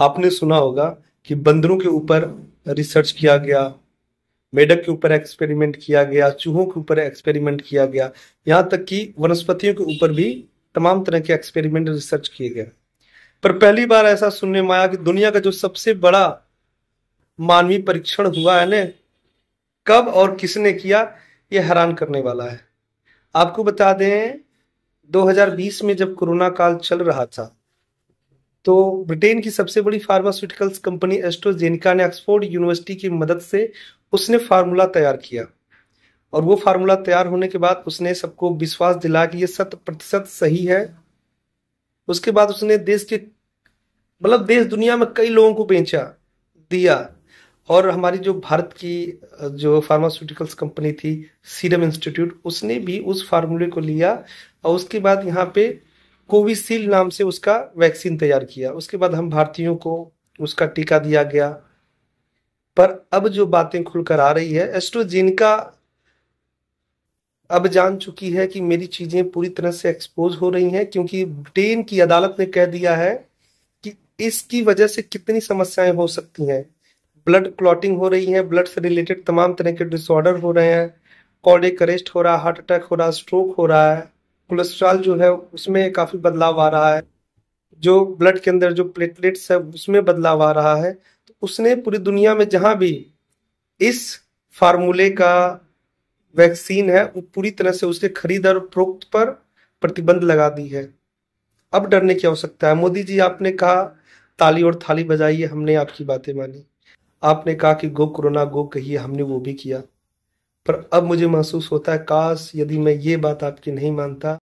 आपने सुना होगा कि बंदरों के ऊपर रिसर्च किया गया मेढक के ऊपर एक्सपेरिमेंट किया गया चूहों के ऊपर एक्सपेरिमेंट किया गया यहाँ तक कि वनस्पतियों के ऊपर भी तमाम तरह के एक्सपेरिमेंट रिसर्च किए गए पर पहली बार ऐसा सुनने में आया कि दुनिया का जो सबसे बड़ा मानवीय परीक्षण हुआ है न कब और किसने किया ये हैरान करने वाला है आपको बता दें 2020 में जब कोरोना काल चल रहा था तो ब्रिटेन की सबसे बड़ी फार्मास्यूटिकल्स कंपनी एस्ट्रोजेनिका ने ऑक्सफोर्ड यूनिवर्सिटी की मदद से उसने फार्मूला तैयार किया और वो फार्मूला तैयार होने के बाद उसने सबको विश्वास दिला कि ये शत प्रतिशत सही है उसके बाद उसने देश के मतलब देश दुनिया में कई लोगों को बेचा दिया और हमारी जो भारत की जो फार्मास्यूटिकल्स कंपनी थी सीरम इंस्टीट्यूट उसने भी उस फार्मूले को लिया और उसके बाद यहाँ पे कोविशील्ड नाम से उसका वैक्सीन तैयार किया उसके बाद हम भारतीयों को उसका टीका दिया गया पर अब जो बातें खुलकर आ रही है एस्ट्रोजेनिका अब जान चुकी है कि मेरी चीजें पूरी तरह से एक्सपोज हो रही हैं क्योंकि ब्रिटेन की अदालत ने कह दिया है कि इसकी वजह से कितनी समस्याएं हो सकती हैं ब्लड क्लॉटिंग हो रही है ब्लड से रिलेटेड तमाम तरह के डिसऑर्डर हो रहे हैं कॉर्डिक अरेस्ट हो रहा है हार्ट अटैक हो रहा है स्ट्रोक हो रहा है कोलेस्ट्रॉल जो है उसमें काफ़ी बदलाव आ रहा है जो ब्लड के अंदर जो प्लेटलेट्स है उसमें बदलाव आ रहा है तो उसने पूरी दुनिया में जहाँ भी इस फार्मूले का वैक्सीन है वो पूरी तरह से उसके खरीद और प्रोक्त पर प्रतिबंध लगा दी है अब डरने की आवश्यकता है मोदी जी आपने कहा ताली और थाली बजाइए हमने आपकी बातें मानी आपने कहा कि गो कोरोना गो कहिए हमने वो भी किया पर अब मुझे महसूस होता है काश यदि मैं ये बात आपकी नहीं मानता